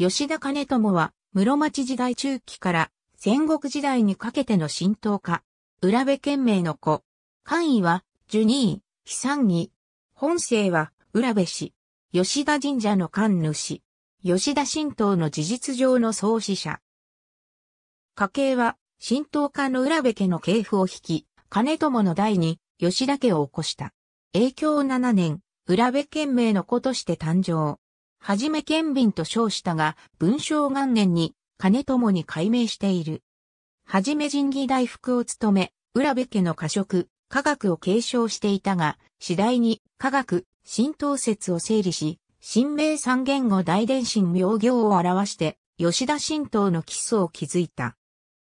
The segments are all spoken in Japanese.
吉田兼友は、室町時代中期から戦国時代にかけての浸透家、浦部県名の子。官位は、ジュニー、悲惨義。本姓は、浦部氏。吉田神社の官主。吉田神道の事実上の創始者。家系は、神道家の浦部家の系譜を引き、金友の代に吉田家を起こした。永享7年、浦部県名の子として誕生。はじめ県民と称したが、文章元年に、金友に改名している。はじめ神義大福を務め、浦部家の過食、科学を継承していたが、次第に科学、浸透説を整理し、神明三言語大伝心妙行を表して、吉田神道の基礎を築いた。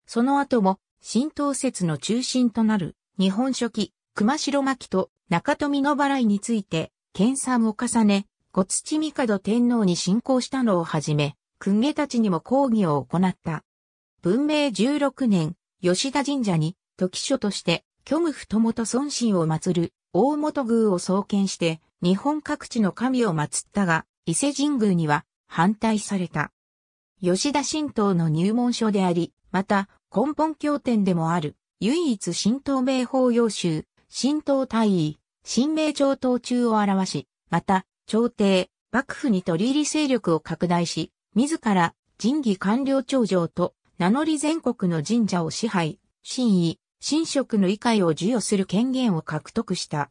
その後も、神道説の中心となる、日本書紀、熊代巻と中富の払いについて、研鑽を重ね、小土角天皇に信仰したのをはじめ、訓家たちにも抗議を行った。文明16年、吉田神社に、時書として、虚無不友と尊神を祀る、大本宮を創建して、日本各地の神を祀ったが、伊勢神宮には反対された。吉田神道の入門書であり、また根本経典でもある、唯一神道名法要集、神道大尉、神明上等中を表し、また朝廷、幕府に取り入り勢力を拡大し、自ら神義官僚長城と名乗り全国の神社を支配、神意、神職の異界を授与する権限を獲得した。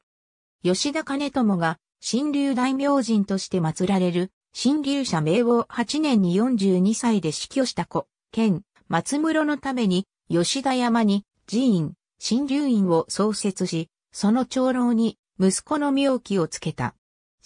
吉田兼友が神竜大名人として祀られる神竜社名を8年に42歳で死去した子、県松室のために吉田山に寺院、神竜院を創設し、その長老に息子の名記をつけた。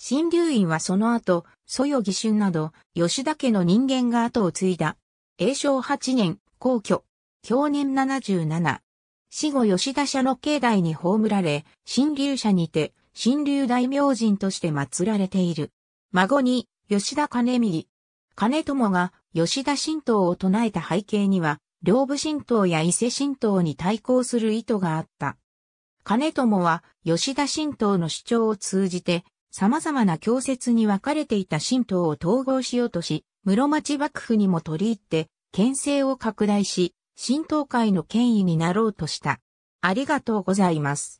新竜院はその後、蘇与義春など、吉田家の人間が後を継いだ。永正八年、皇居、享年七十七。死後吉田社の境内に葬られ、新竜社にて、新竜大名人として祀られている。孫に、吉田兼右。兼友が吉田神道を唱えた背景には、両部神道や伊勢神道に対抗する意図があった。兼友は吉田神道の主張を通じて、様々な教説に分かれていた神道を統合しようとし、室町幕府にも取り入って、県政を拡大し、神道会の権威になろうとした。ありがとうございます。